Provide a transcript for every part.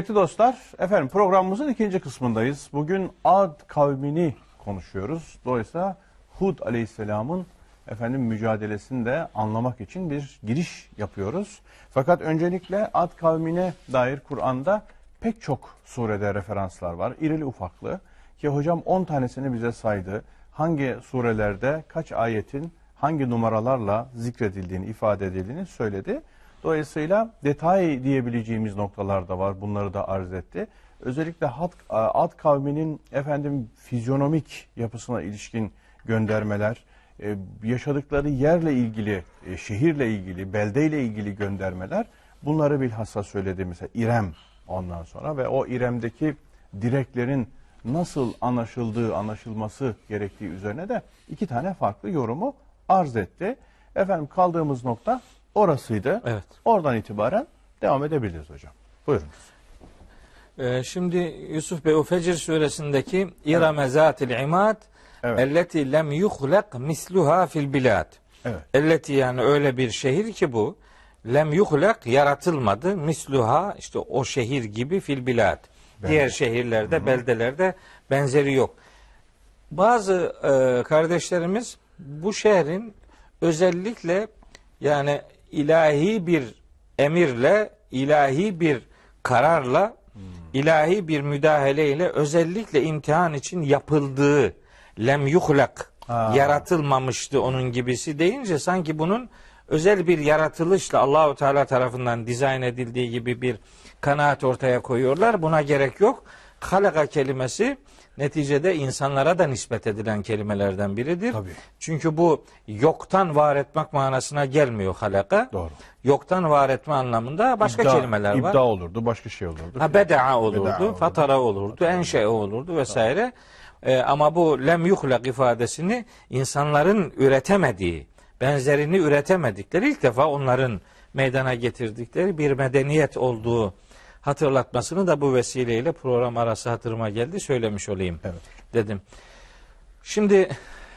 Kıymetli dostlar, efendim programımızın ikinci kısmındayız. Bugün Ad kavmini konuşuyoruz. Dolayısıyla Hud aleyhisselamın efendim mücadelesini de anlamak için bir giriş yapıyoruz. Fakat öncelikle Ad kavmine dair Kur'an'da pek çok surede referanslar var. İrili ufaklı ki hocam 10 tanesini bize saydı. Hangi surelerde kaç ayetin hangi numaralarla zikredildiğini, ifade edildiğini söyledi. Dolayısıyla detay diyebileceğimiz noktalar da var. Bunları da arz etti. Özellikle hat, e, ad kavminin efendim fizyonomik yapısına ilişkin göndermeler, e, yaşadıkları yerle ilgili, e, şehirle ilgili, beldeyle ilgili göndermeler bunları bilhassa söyledi. Mesela İrem ondan sonra ve o İrem'deki direklerin nasıl anlaşıldığı, anlaşılması gerektiği üzerine de iki tane farklı yorumu arz etti. Efendim kaldığımız nokta orasıydı. Evet. Oradan itibaren devam edebiliriz hocam. Buyurunuz. Ee, şimdi Yusuf Bey o Fecr suresindeki İrame zatil imad elleti lem yuhlek misluha fil bilad. Elleti yani öyle bir şehir ki bu lem yuhlek yaratılmadı. Misluha işte o şehir gibi fil bilad. Diğer şehirlerde, Hı-hı. beldelerde benzeri yok. Bazı e, kardeşlerimiz bu şehrin özellikle yani ilahi bir emirle, ilahi bir kararla, ilahi bir müdahaleyle özellikle imtihan için yapıldığı lem yuhlak yaratılmamıştı onun gibisi deyince sanki bunun özel bir yaratılışla Allahu Teala tarafından dizayn edildiği gibi bir kanaat ortaya koyuyorlar. Buna gerek yok. Halaka kelimesi neticede insanlara da nispet edilen kelimelerden biridir. Tabii. Çünkü bu yoktan var etmek manasına gelmiyor halaka. Doğru. Yoktan var etme anlamında başka İbda, kelimeler var. İbda olurdu, başka şey olurdu. Ha, bedaa olurdu, olurdu, fatara olurdu, enşe olurdu vesaire. ee, ama bu lem yuhlak ifadesini insanların üretemediği, benzerini üretemedikleri ilk defa onların meydana getirdikleri bir medeniyet olduğu hatırlatmasını da bu vesileyle program arası hatırıma geldi söylemiş olayım evet. dedim. Şimdi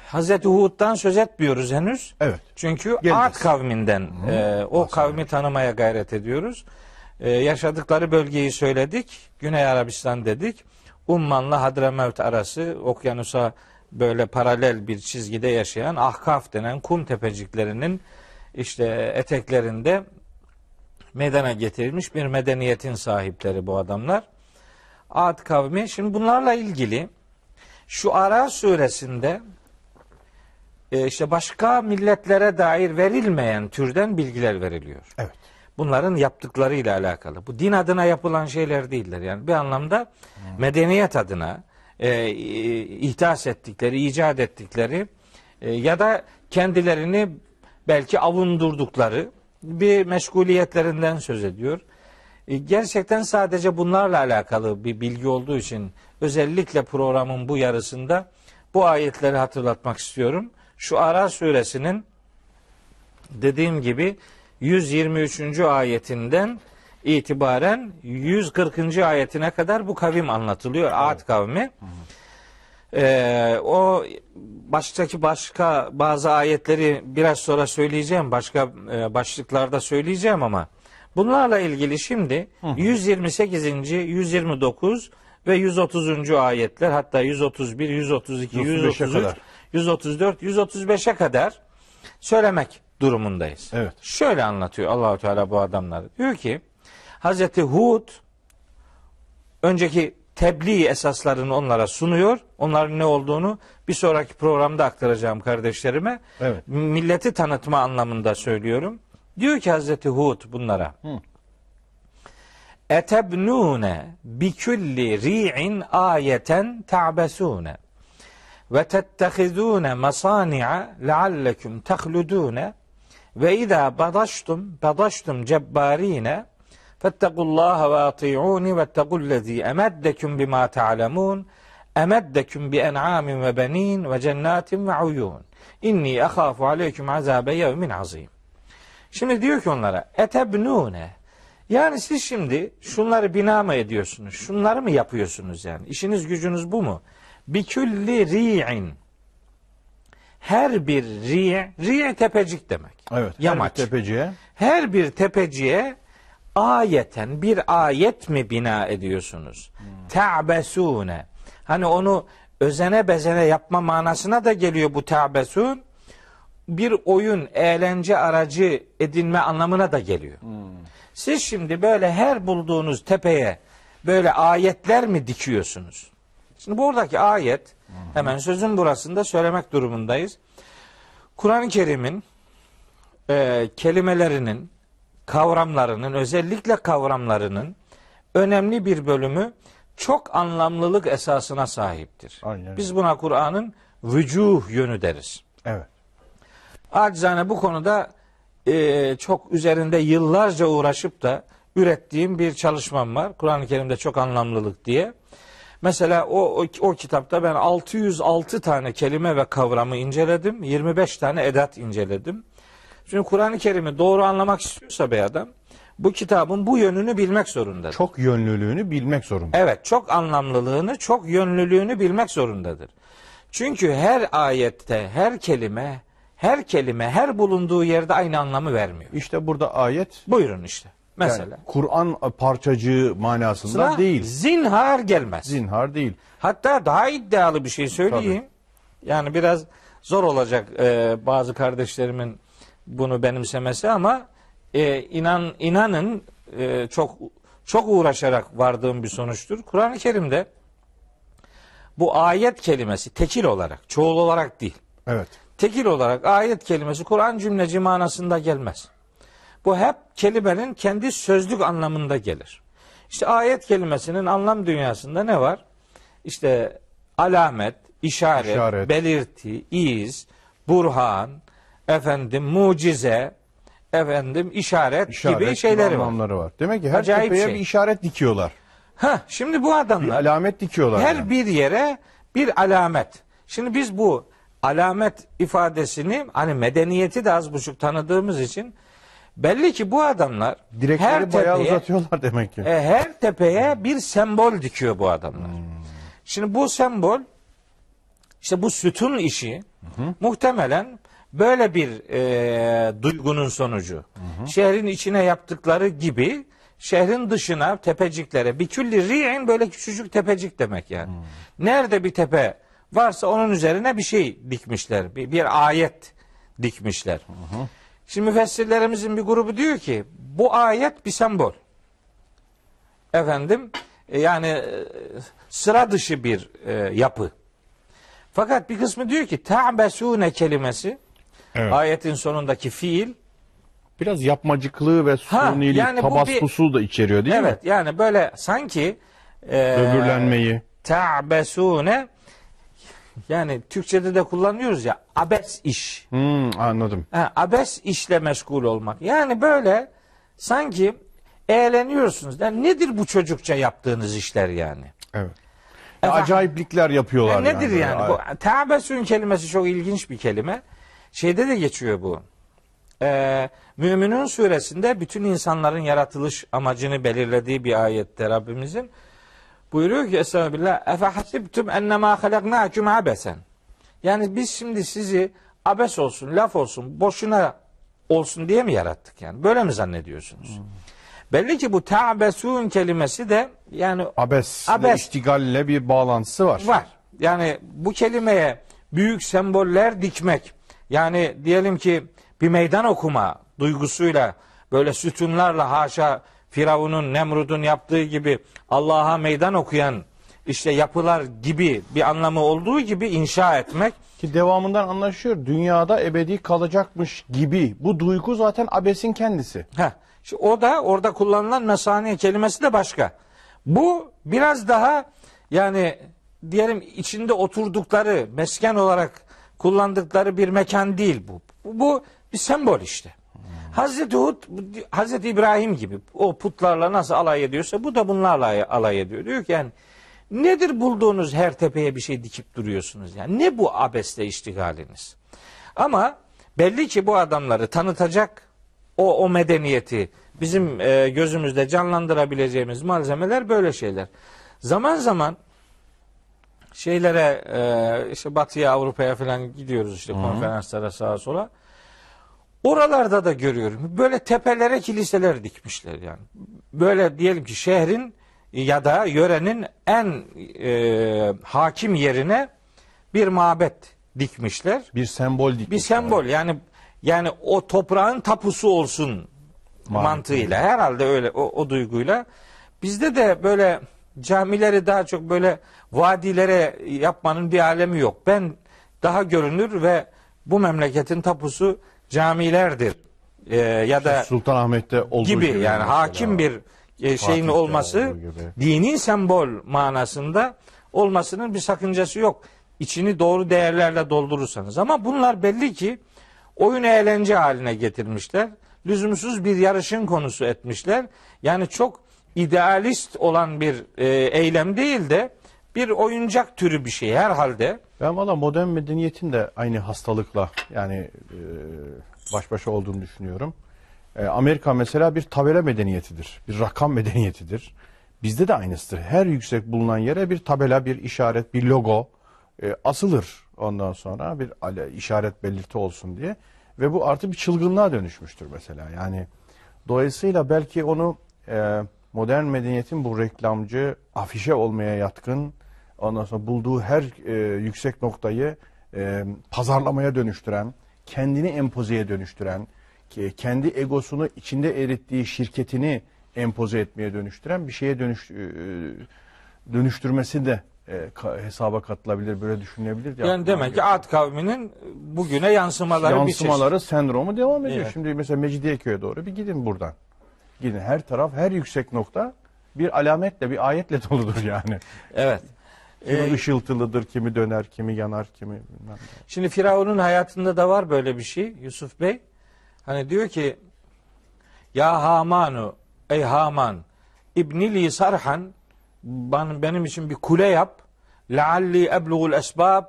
Hazreti Hud'dan söz etmiyoruz henüz. Evet. Çünkü Geleceğiz. Ad kavminden e, o Aslında. kavmi tanımaya gayret ediyoruz. E, yaşadıkları bölgeyi söyledik. Güney Arabistan dedik. Umman'la Hadramevt arası okyanusa böyle paralel bir çizgide yaşayan Ahkaf denen kum tepeciklerinin işte eteklerinde meydana getirilmiş bir medeniyetin sahipleri bu adamlar. Ad kavmi. Şimdi bunlarla ilgili şu Ara suresinde e, işte başka milletlere dair verilmeyen türden bilgiler veriliyor. Evet. Bunların yaptıklarıyla alakalı. Bu din adına yapılan şeyler değiller. Yani bir anlamda medeniyet adına e, ihdas ettikleri, icat ettikleri e, ya da kendilerini belki avundurdukları bir meşguliyetlerinden söz ediyor. E, gerçekten sadece bunlarla alakalı bir bilgi olduğu için özellikle programın bu yarısında bu ayetleri hatırlatmak istiyorum. Şu Ara suresinin dediğim gibi 123. ayetinden itibaren 140. ayetine kadar bu kavim anlatılıyor. Evet. Ad kavmi. Hı ee, o baştaki başka bazı ayetleri biraz sonra söyleyeceğim. Başka e, başlıklarda söyleyeceğim ama bunlarla ilgili şimdi 128. 129 ve 130. ayetler hatta 131, 132, 133, 134, 135'e kadar söylemek durumundayız. Evet. Şöyle anlatıyor Allahu Teala bu adamları. Diyor ki Hazreti Hud önceki tebliğ esaslarını onlara sunuyor. Onların ne olduğunu bir sonraki programda aktaracağım kardeşlerime. Evet. Milleti tanıtma anlamında söylüyorum. Diyor ki Hazreti Hud bunlara. Hı. Etebnune bikülli ri'in ayeten ta'besune ve tettehizune masani'a lealleküm tehludune ve idâ badaştum badaştum cebbarine Fettekullaha ve ati'uni vettegullezî emeddeküm bimâ te'alemûn emeddeküm bi en'amin ve benin ve cennatin ve uyun. İnni ehâfu aleyküm azâbe yevmin azîm. Şimdi diyor ki onlara etebnûne yani siz şimdi şunları bina mı ediyorsunuz? Şunları mı yapıyorsunuz yani? İşiniz gücünüz bu mu? Bikülli ri'in her bir ri'e, ri'e tepecik demek. Evet. Yamaç. Her bir tepeciye. Her bir tepeciye ayeten bir ayet mi bina ediyorsunuz? Hmm. Te'besune. Hani onu özene bezene yapma manasına da geliyor bu te'besun. Bir oyun, eğlence aracı edinme anlamına da geliyor. Hmm. Siz şimdi böyle her bulduğunuz tepeye böyle ayetler mi dikiyorsunuz? Şimdi buradaki ayet hmm. hemen sözün burasında söylemek durumundayız. Kur'an-ı Kerim'in e, kelimelerinin kavramlarının özellikle kavramlarının önemli bir bölümü çok anlamlılık esasına sahiptir. Aynen. Biz buna Kur'an'ın vücuh yönü deriz. Evet. Acizane bu konuda e, çok üzerinde yıllarca uğraşıp da ürettiğim bir çalışmam var. Kur'an-ı Kerim'de çok anlamlılık diye. Mesela o, o, o kitapta ben 606 tane kelime ve kavramı inceledim. 25 tane edat inceledim. Şimdi Kur'an-ı Kerim'i doğru anlamak istiyorsa bir adam bu kitabın bu yönünü bilmek zorundadır. Çok yönlülüğünü bilmek zorundadır. Evet, çok anlamlılığını, çok yönlülüğünü bilmek zorundadır. Çünkü her ayette, her kelime, her kelime, her bulunduğu yerde aynı anlamı vermiyor. İşte burada ayet. Buyurun işte. Mesela. Yani Kur'an parçacığı manasında Sıra değil. Zinhar gelmez. Zinhar değil. Hatta daha iddialı bir şey söyleyeyim. Tabii. Yani biraz zor olacak e, bazı kardeşlerimin bunu benimsemesi ama e, inan inanın e, çok çok uğraşarak vardığım bir sonuçtur. Kur'an-ı Kerim'de bu ayet kelimesi tekil olarak, çoğul olarak değil. Evet. Tekil olarak ayet kelimesi Kur'an cümleci manasında gelmez. Bu hep kelimenin kendi sözlük anlamında gelir. İşte ayet kelimesinin anlam dünyasında ne var? İşte alamet, işaret, işaret. belirti, iz, burhan, efendim mucize, efendim işaret, işaret gibi şeyleri var. var. Demek ki her Acayip tepeye şey. bir işaret dikiyorlar. Ha, şimdi bu adamlar bir alamet dikiyorlar. Her yani. bir yere bir alamet. Şimdi biz bu alamet ifadesini hani medeniyeti de az buçuk tanıdığımız için belli ki bu adamlar Direkleri her tepeye, uzatıyorlar demek ki. E, her tepeye bir sembol dikiyor bu adamlar. Hmm. Şimdi bu sembol işte bu sütun işi hı muhtemelen Böyle bir e, duygunun sonucu. Hı hı. Şehrin içine yaptıkları gibi şehrin dışına tepeciklere bir külli ri'in böyle küçücük tepecik demek yani. Hmm. Nerede bir tepe varsa onun üzerine bir şey dikmişler. Bir, bir ayet dikmişler. Hmm. Şimdi müfessirlerimizin bir grubu diyor ki bu ayet bir sembol. Efendim e, yani e, sıra dışı bir e, yapı. Fakat bir kısmı diyor ki ta'besune kelimesi Evet. Ayetin sonundaki fiil biraz yapmacıklığı ve sunilik yani tabaskusu da içeriyor değil evet, mi? Evet yani böyle sanki e, öbürlenmeyi, böbürlenmeyi ta'besune yani Türkçe'de de kullanıyoruz ya abes iş. Hmm, anladım. Ha, abes işle meşgul olmak. Yani böyle sanki eğleniyorsunuz. Yani nedir bu çocukça yaptığınız işler yani? Evet. Efendim, Acayiplikler yapıyorlar. Yani e, nedir yani? yani? Bu, teabesün kelimesi çok ilginç bir kelime. Şeyde de geçiyor bu. Ee, Müminun suresinde bütün insanların yaratılış amacını belirlediği bir ayette Rabbimizin buyuruyor ki Estağfirullah Efehasibtüm ennemâ halaknâküm abesen Yani biz şimdi sizi abes olsun, laf olsun, boşuna olsun diye mi yarattık yani? Böyle mi zannediyorsunuz? Hmm. Belli ki bu ta'besun kelimesi de yani abes, abes iştigalle bir bağlantısı var. Var. Yani bu kelimeye büyük semboller dikmek yani diyelim ki bir meydan okuma duygusuyla böyle sütunlarla haşa Firavun'un, Nemrud'un yaptığı gibi Allah'a meydan okuyan işte yapılar gibi bir anlamı olduğu gibi inşa etmek. Ki devamından anlaşıyor. Dünyada ebedi kalacakmış gibi. Bu duygu zaten abesin kendisi. Heh. o da orada kullanılan mesaniye kelimesi de başka. Bu biraz daha yani diyelim içinde oturdukları mesken olarak kullandıkları bir mekan değil bu. Bu, bir sembol işte. Hazreti Hud, Hazreti İbrahim gibi o putlarla nasıl alay ediyorsa bu da bunlarla alay ediyor. Diyor ki yani nedir bulduğunuz her tepeye bir şey dikip duruyorsunuz yani ne bu abesle iştigaliniz? Ama belli ki bu adamları tanıtacak o o medeniyeti bizim e, gözümüzde canlandırabileceğimiz malzemeler böyle şeyler. Zaman zaman şeylere e, işte Batı'ya Avrupa'ya falan gidiyoruz işte Hı-hı. konferanslara sağa sola. Oralarda da görüyorum. Böyle tepelere kiliseler dikmişler yani. Böyle diyelim ki şehrin ya da yörenin en e, hakim yerine bir mabet dikmişler. Bir sembol dikmişler. Bir sembol yani yani o toprağın tapusu olsun Mantığıyla. mantığıyla herhalde öyle o, o duyguyla bizde de böyle camileri daha çok böyle vadilere yapmanın bir alemi yok. Ben daha görünür ve bu memleketin tapusu camilerdir. Ee, ya da Sultanahmet'te olduğu gibi, gibi yani hakim bir e, şeyin olması dini sembol manasında olmasının bir sakıncası yok. İçini doğru değerlerle doldurursanız. Ama bunlar belli ki oyun eğlence haline getirmişler. Lüzumsuz bir yarışın konusu etmişler. Yani çok idealist olan bir e, eylem değil de bir oyuncak türü bir şey herhalde. Ben valla modern medeniyetin de aynı hastalıkla yani e, baş başa olduğunu düşünüyorum. E, Amerika mesela bir tabela medeniyetidir, bir rakam medeniyetidir. Bizde de aynısıdır. Her yüksek bulunan yere bir tabela, bir işaret, bir logo e, asılır ondan sonra bir ale, işaret belirti olsun diye. Ve bu artık bir çılgınlığa dönüşmüştür mesela. Yani dolayısıyla belki onu... E, modern medeniyetin bu reklamcı, afişe olmaya yatkın, ondan sonra bulduğu her e, yüksek noktayı e, pazarlamaya dönüştüren, kendini empozeye dönüştüren, kendi egosunu içinde erittiği şirketini empoze etmeye dönüştüren bir şeye dönüş, e, dönüştürmesi de e, hesaba katılabilir, böyle düşünülebilir. yani demek ki at kavminin bugüne yansımaları, yansımaları bir çeşit. sendromu devam ediyor. Evet. Şimdi mesela Mecidiyeköy'e doğru bir gidin buradan. Gidin her taraf, her yüksek nokta bir alametle, bir ayetle doludur yani. Evet. Kimi ee, ışıltılıdır, kimi döner, kimi yanar, kimi bilmem Şimdi Firavun'un hayatında da var böyle bir şey Yusuf Bey. Hani diyor ki Ya Hamanu, ey Haman, İbnili sarhan, benim için bir kule yap. Lealli ebluğul esbab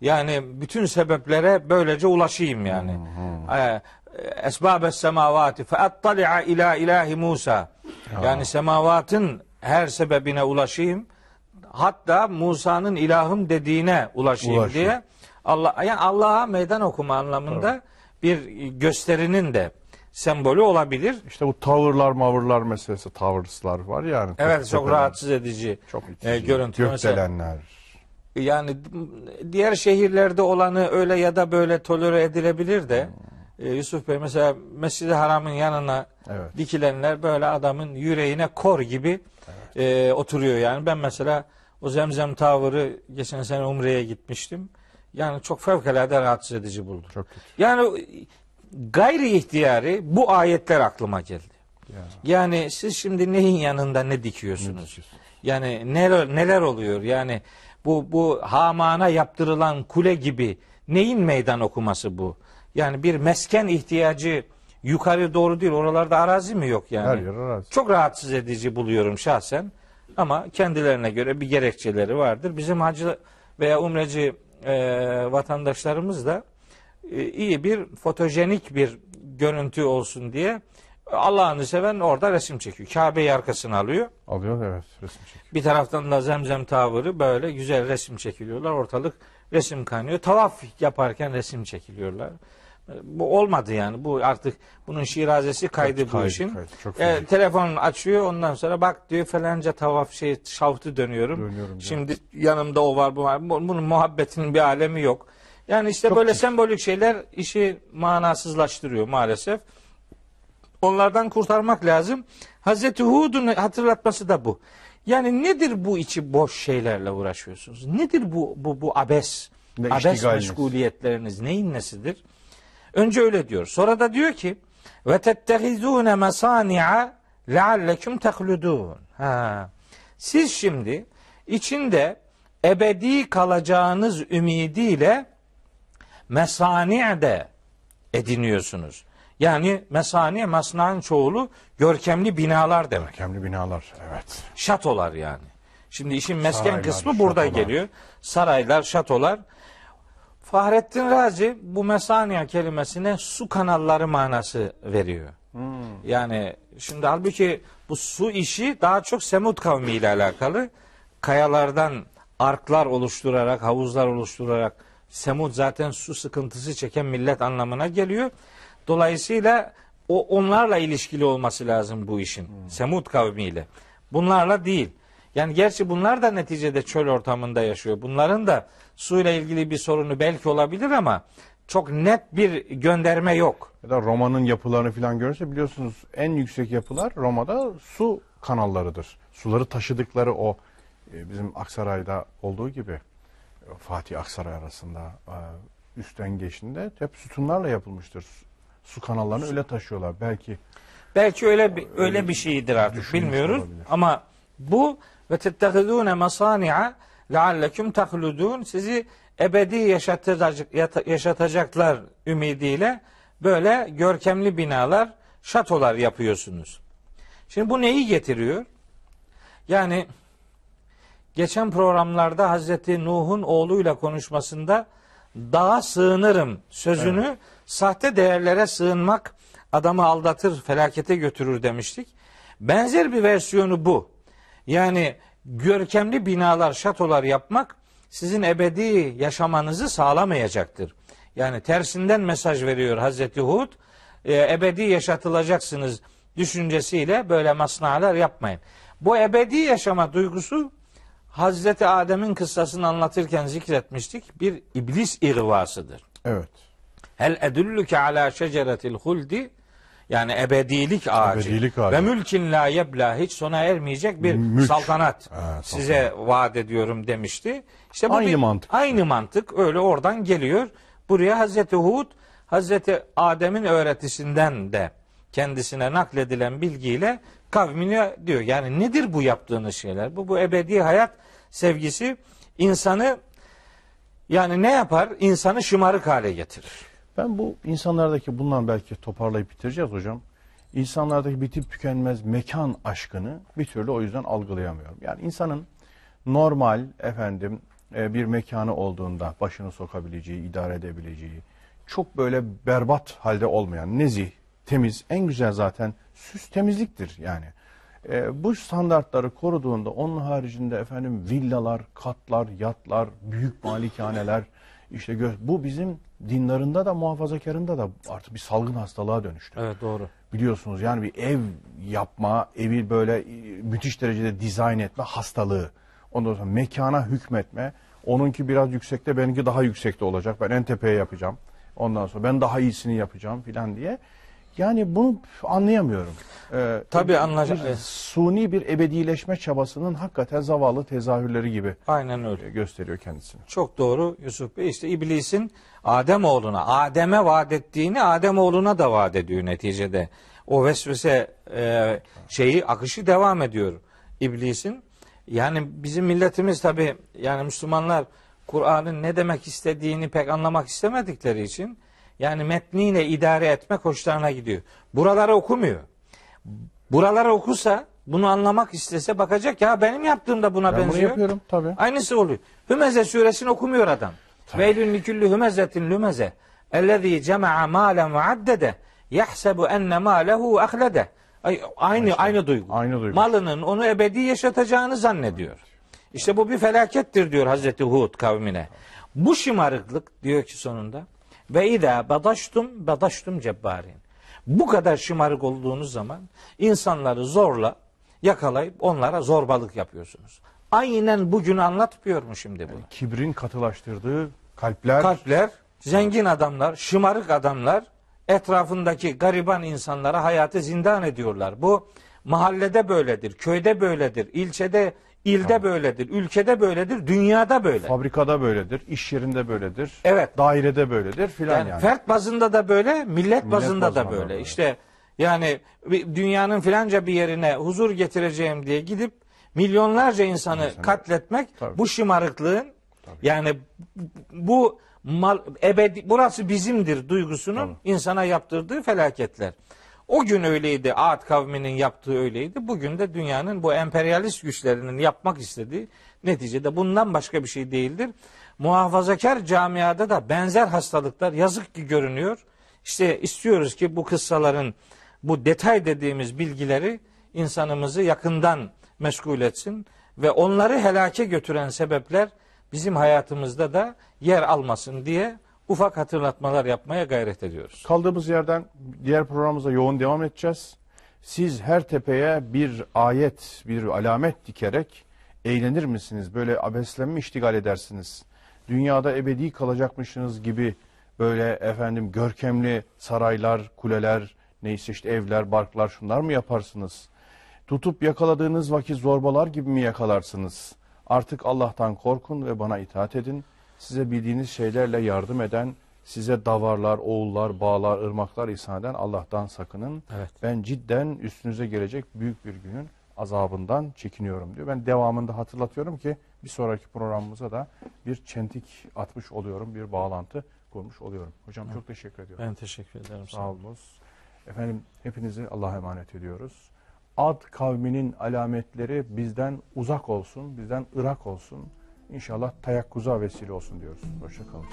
yani bütün sebeplere böylece ulaşayım yani. Hmm. Ee, Esbabes semavati fe attali'a ila ilahi Musa. Yani semavatın her sebebine ulaşayım. Hatta Musa'nın ilahım dediğine ulaşayım Ulaşın. diye. Allah yani Allah'a meydan okuma anlamında evet. bir gösterinin de sembolü olabilir. İşte bu tavırlar mavırlar meselesi tavırslar var yani. Evet çok, çok rahatsız edici, çok e, görüntü. Gökdelenler. Mesela, yani diğer şehirlerde olanı öyle ya da böyle tolere edilebilir de e, Yusuf Bey mesela Mescid-i Haram'ın yanına evet. dikilenler böyle adamın yüreğine kor gibi evet. e, oturuyor yani. Ben mesela o zemzem tavırı geçen sene Umre'ye gitmiştim. Yani çok fevkalade rahatsız edici buldum. Çok kötü. Yani gayri ihtiyari bu ayetler aklıma geldi. Ya. Yani siz şimdi neyin yanında ne dikiyorsunuz? Ne dikiyorsunuz? Yani neler, neler oluyor? Yani bu, bu Haman'a yaptırılan kule gibi neyin meydan okuması bu? Yani bir mesken ihtiyacı yukarı doğru değil. Oralarda arazi mi yok yani? Her yer arazi. Çok rahatsız edici buluyorum şahsen. Ama kendilerine göre bir gerekçeleri vardır. Bizim hacı veya umreci e, vatandaşlarımız da e, iyi bir fotojenik bir görüntü olsun diye Allah'ını seven orada resim çekiyor. Kabe'yi arkasına alıyor. Alıyor evet resim çekiyor. Bir taraftan da zemzem tavırı böyle güzel resim çekiliyorlar. Ortalık resim kaynıyor. Tavaf yaparken resim çekiliyorlar. Bu olmadı yani. Bu artık bunun şirazesi kaydı evet, bu kaydı, işin. Kaydı, çok e, telefon açıyor ondan sonra bak diyor falanca tavaf şey şaftı dönüyorum. dönüyorum Şimdi yani. yanımda o var bu var. Bunun muhabbetinin bir alemi yok. Yani işte çok böyle çok. sembolik şeyler işi manasızlaştırıyor maalesef. Onlardan kurtarmak lazım. Hazreti Hud'un hatırlatması da bu. Yani nedir bu içi boş şeylerle uğraşıyorsunuz? Nedir bu bu bu abes? Ve abes meşguliyetleriniz neyin nesidir? Önce öyle diyor. Sonra da diyor ki ve tettehizune mesani'a leallekum tehludun. Ha. Siz şimdi içinde ebedi kalacağınız ümidiyle mesani'de ediniyorsunuz. Yani mesane, masnağın çoğulu görkemli binalar demek. Görkemli binalar, evet. Şatolar yani. Şimdi işin mesken saraylar, kısmı şatolar. geliyor. Saraylar, şatolar. Fahrettin Razi bu mesaniye kelimesine su kanalları manası veriyor. Hmm. Yani şimdi halbuki bu su işi daha çok Semud kavmi ile alakalı. Kayalardan arklar oluşturarak, havuzlar oluşturarak Semud zaten su sıkıntısı çeken millet anlamına geliyor. Dolayısıyla o onlarla ilişkili olması lazım bu işin. Hmm. Semud kavmiyle. Bunlarla değil. Yani gerçi bunlar da neticede çöl ortamında yaşıyor. Bunların da suyla ilgili bir sorunu belki olabilir ama çok net bir gönderme yok. Ya da Roma'nın yapılarını falan görse biliyorsunuz en yüksek yapılar Roma'da su kanallarıdır. Suları taşıdıkları o e, bizim Aksaray'da olduğu gibi Fatih Aksaray arasında e, üstten geçinde hep sütunlarla yapılmıştır su kanallarını öyle taşıyorlar. Belki belki öyle bir, öyle bir şeydir artık bilmiyoruz olabilir. ama bu ve tettehidûne masâni'a lealleküm tahludun sizi ebedi yaşatacak, yaşatacaklar ümidiyle böyle görkemli binalar, şatolar yapıyorsunuz. Şimdi bu neyi getiriyor? Yani geçen programlarda Hazreti Nuh'un oğluyla konuşmasında dağa sığınırım sözünü evet. Sahte değerlere sığınmak adamı aldatır, felakete götürür demiştik. Benzer bir versiyonu bu. Yani görkemli binalar, şatolar yapmak sizin ebedi yaşamanızı sağlamayacaktır. Yani tersinden mesaj veriyor Hazreti Hud. E, ebedi yaşatılacaksınız düşüncesiyle böyle masnalar yapmayın. Bu ebedi yaşama duygusu Hazreti Adem'in kıssasını anlatırken zikretmiştik. Bir iblis irvasıdır. Evet. Hel edulluke ala şeceretil huldi yani ebedilik ağacı. Ebedilik ağacı. Ve mülkin la yebla hiç sona ermeyecek bir Mülk. saltanat ha, size saltanat. vaat ediyorum demişti. İşte bu aynı bir, mantık. Aynı mantık öyle oradan geliyor. Buraya Hazreti Hud Hazreti Adem'in öğretisinden de kendisine nakledilen bilgiyle kavmine diyor. Yani nedir bu yaptığınız şeyler? Bu bu ebedi hayat sevgisi insanı yani ne yapar? İnsanı şımarık hale getirir. Ben bu insanlardaki bundan belki toparlayıp bitireceğiz hocam. İnsanlardaki bitip tükenmez mekan aşkını bir türlü o yüzden algılayamıyorum. Yani insanın normal efendim e, bir mekanı olduğunda başını sokabileceği, idare edebileceği, çok böyle berbat halde olmayan, nezih, temiz, en güzel zaten süs temizliktir yani. E, bu standartları koruduğunda onun haricinde efendim villalar, katlar, yatlar, büyük malikaneler, işte bu bizim dinlarında da muhafazakarında da artık bir salgın hastalığa dönüştü. Evet doğru. Biliyorsunuz yani bir ev yapma, evi böyle e, müthiş derecede dizayn etme hastalığı. Ondan sonra mekana hükmetme. Onunki biraz yüksekte, benimki daha yüksekte olacak. Ben en tepeye yapacağım. Ondan sonra ben daha iyisini yapacağım filan diye. Yani bunu anlayamıyorum. Ee, Tabii anlaşılıyor. Suni bir ebedileşme çabasının hakikaten zavallı tezahürleri gibi. Aynen öyle. E, gösteriyor kendisini. Çok doğru Yusuf Bey. İşte iblisin Adem oğluna, Adem'e vaat ettiğini Adem oğluna da vaat ediyor neticede. O vesvese e, şeyi akışı devam ediyor iblisin. Yani bizim milletimiz tabii yani Müslümanlar Kur'an'ın ne demek istediğini pek anlamak istemedikleri için yani metniyle idare etmek hoşlarına gidiyor. Buraları okumuyor. Buraları okursa bunu anlamak istese bakacak ya benim yaptığım da buna ben benziyor. Bunu yapıyorum tabii. Aynısı oluyor. Hümeze suresini okumuyor adam. Veylün likülli hümezetin lümeze. Ellezî cema'a mâlen ve addede. Yahsebu enne mâlehu ahlede. Aynı işte, aynı duygu. Aynı duygu. Malının onu ebedi yaşatacağını zannediyor. İşte bu bir felakettir diyor Hazreti Hud kavmine. Bu şımarıklık diyor ki sonunda ve ida badaştum badaştum cebbarin. Bu kadar şımarık olduğunuz zaman insanları zorla yakalayıp onlara zorbalık yapıyorsunuz. Aynen bugün anlatmıyor mu şimdi bunu? Yani kibrin katılaştırdığı kalpler. Kalpler, zengin adamlar, şımarık adamlar etrafındaki gariban insanlara hayatı zindan ediyorlar. Bu mahallede böyledir, köyde böyledir, ilçede İlde Tabii. böyledir, ülkede böyledir, dünyada böyle. Fabrikada böyledir, iş yerinde böyledir. Evet. Dairede böyledir filan yani, yani. Fert bazında da böyle, millet, millet bazında, bazında da böyle. böyle. İşte yani dünyanın filanca bir yerine huzur getireceğim diye gidip milyonlarca insanı İnsanı, katletmek tabii. bu şımarıklığın tabii. yani bu mal, ebedi burası bizimdir duygusunun tabii. insana yaptırdığı felaketler. O gün öyleydi. Ad kavminin yaptığı öyleydi. Bugün de dünyanın bu emperyalist güçlerinin yapmak istediği neticede bundan başka bir şey değildir. Muhafazakar camiada da benzer hastalıklar yazık ki görünüyor. İşte istiyoruz ki bu kıssaların bu detay dediğimiz bilgileri insanımızı yakından meşgul etsin ve onları helake götüren sebepler bizim hayatımızda da yer almasın diye ufak hatırlatmalar yapmaya gayret ediyoruz. Kaldığımız yerden diğer programımıza yoğun devam edeceğiz. Siz her tepeye bir ayet, bir alamet dikerek eğlenir misiniz? Böyle abeslenme iştigal edersiniz. Dünyada ebedi kalacakmışsınız gibi böyle efendim görkemli saraylar, kuleler, neyse işte evler, barklar şunlar mı yaparsınız? Tutup yakaladığınız vakit zorbalar gibi mi yakalarsınız? Artık Allah'tan korkun ve bana itaat edin.'' size bildiğiniz şeylerle yardım eden, size davarlar, oğullar, bağlar, ırmaklar ihsan eden Allah'tan sakının. Evet. Ben cidden üstünüze gelecek büyük bir günün azabından çekiniyorum diyor. Ben devamında hatırlatıyorum ki bir sonraki programımıza da bir çentik atmış oluyorum, bir bağlantı kurmuş oluyorum. Hocam çok teşekkür ediyorum. Ben teşekkür ederim. Sağ olun. Efendim hepinizi Allah'a emanet ediyoruz. Ad kavminin alametleri bizden uzak olsun, bizden ırak olsun. İnşallah tayakkuza vesile olsun diyoruz. Hoşçakalın.